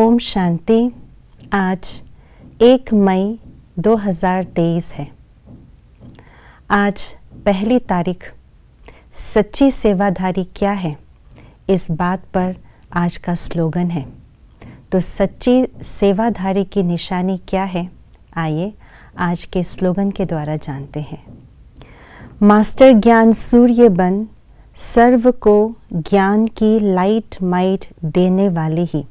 ओम शांति आज एक मई 2023 है आज पहली तारीख सच्ची सेवाधारी क्या है इस बात पर आज का स्लोगन है तो सच्ची सेवाधारी की निशानी क्या है आइए आज के स्लोगन के द्वारा जानते हैं मास्टर ज्ञान सूर्य बन सर्व को ज्ञान की लाइट माइट देने वाले ही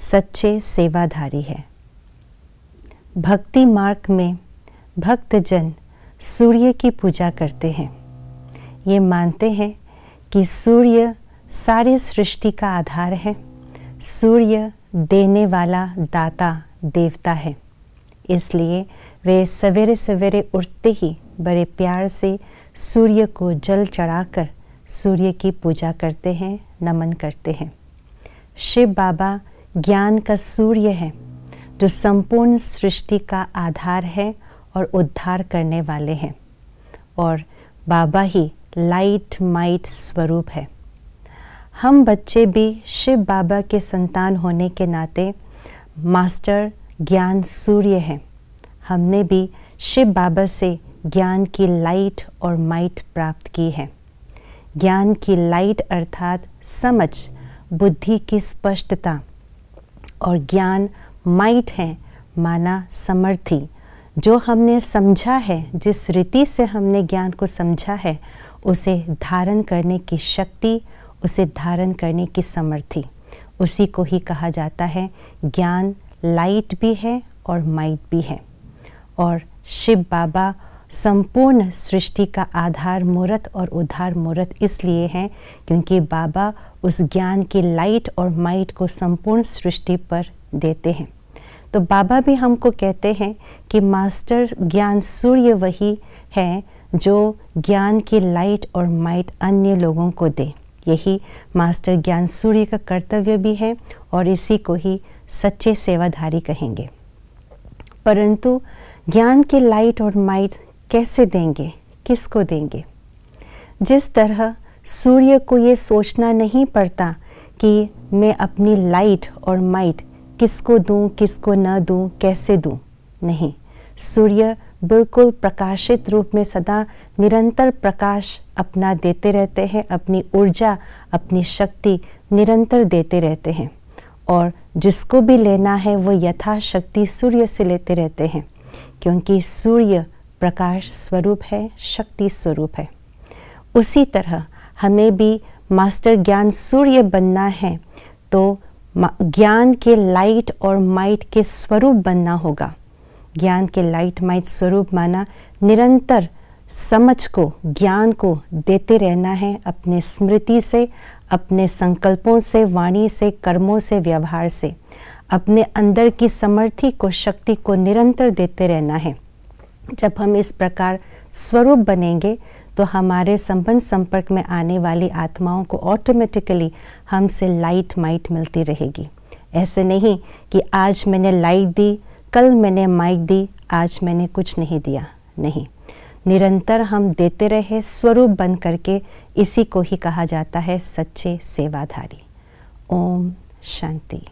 सच्चे सेवाधारी है भक्ति मार्ग में भक्तजन सूर्य की पूजा करते हैं ये मानते हैं कि सूर्य सारे सृष्टि का आधार है सूर्य देने वाला दाता देवता है इसलिए वे सवेरे सवेरे उठते ही बड़े प्यार से सूर्य को जल चढ़ाकर सूर्य की पूजा करते हैं नमन करते हैं शिव बाबा ज्ञान का सूर्य है जो संपूर्ण सृष्टि का आधार है और उद्धार करने वाले हैं और बाबा ही लाइट माइट स्वरूप है हम बच्चे भी शिव बाबा के संतान होने के नाते मास्टर ज्ञान सूर्य हैं हमने भी शिव बाबा से ज्ञान की लाइट और माइट प्राप्त की है ज्ञान की लाइट अर्थात समझ बुद्धि की स्पष्टता और ज्ञान माइट हैं माना समर्थी जो हमने समझा है जिस रीति से हमने ज्ञान को समझा है उसे धारण करने की शक्ति उसे धारण करने की समर्थी उसी को ही कहा जाता है ज्ञान लाइट भी है और माइट भी है और शिव बाबा संपूर्ण सृष्टि का आधार मूर्त और उधार मूर्त इसलिए है क्योंकि बाबा उस ज्ञान की लाइट और माइट को संपूर्ण सृष्टि पर देते हैं तो बाबा भी हमको कहते हैं कि मास्टर ज्ञान सूर्य वही है जो ज्ञान की लाइट और माइट अन्य लोगों को दे यही मास्टर ज्ञान सूर्य का कर्तव्य भी है और इसी को ही सच्चे सेवाधारी कहेंगे परंतु ज्ञान की लाइट और माइट कैसे देंगे किसको देंगे जिस तरह सूर्य को ये सोचना नहीं पड़ता कि मैं अपनी लाइट और माइट किसको दूं किसको न दूं कैसे दूं नहीं सूर्य बिल्कुल प्रकाशित रूप में सदा निरंतर प्रकाश अपना देते रहते हैं अपनी ऊर्जा अपनी शक्ति निरंतर देते रहते हैं और जिसको भी लेना है वो यथाशक्ति सूर्य से लेते रहते हैं क्योंकि सूर्य प्रकाश स्वरूप है शक्ति स्वरूप है उसी तरह हमें भी मास्टर ज्ञान सूर्य बनना है तो ज्ञान के लाइट और माइट के स्वरूप बनना होगा ज्ञान के लाइट माइट स्वरूप माना निरंतर समझ को ज्ञान को देते रहना है अपने स्मृति से अपने संकल्पों से वाणी से कर्मों से व्यवहार से अपने अंदर की समर्थी को शक्ति को निरंतर देते रहना है जब हम इस प्रकार स्वरूप बनेंगे तो हमारे संबंध संपर्क में आने वाली आत्माओं को ऑटोमेटिकली हमसे लाइट माइट मिलती रहेगी ऐसे नहीं कि आज मैंने लाइट दी कल मैंने माइट दी आज मैंने कुछ नहीं दिया नहीं निरंतर हम देते रहे स्वरूप बन करके इसी को ही कहा जाता है सच्चे सेवाधारी ओम शांति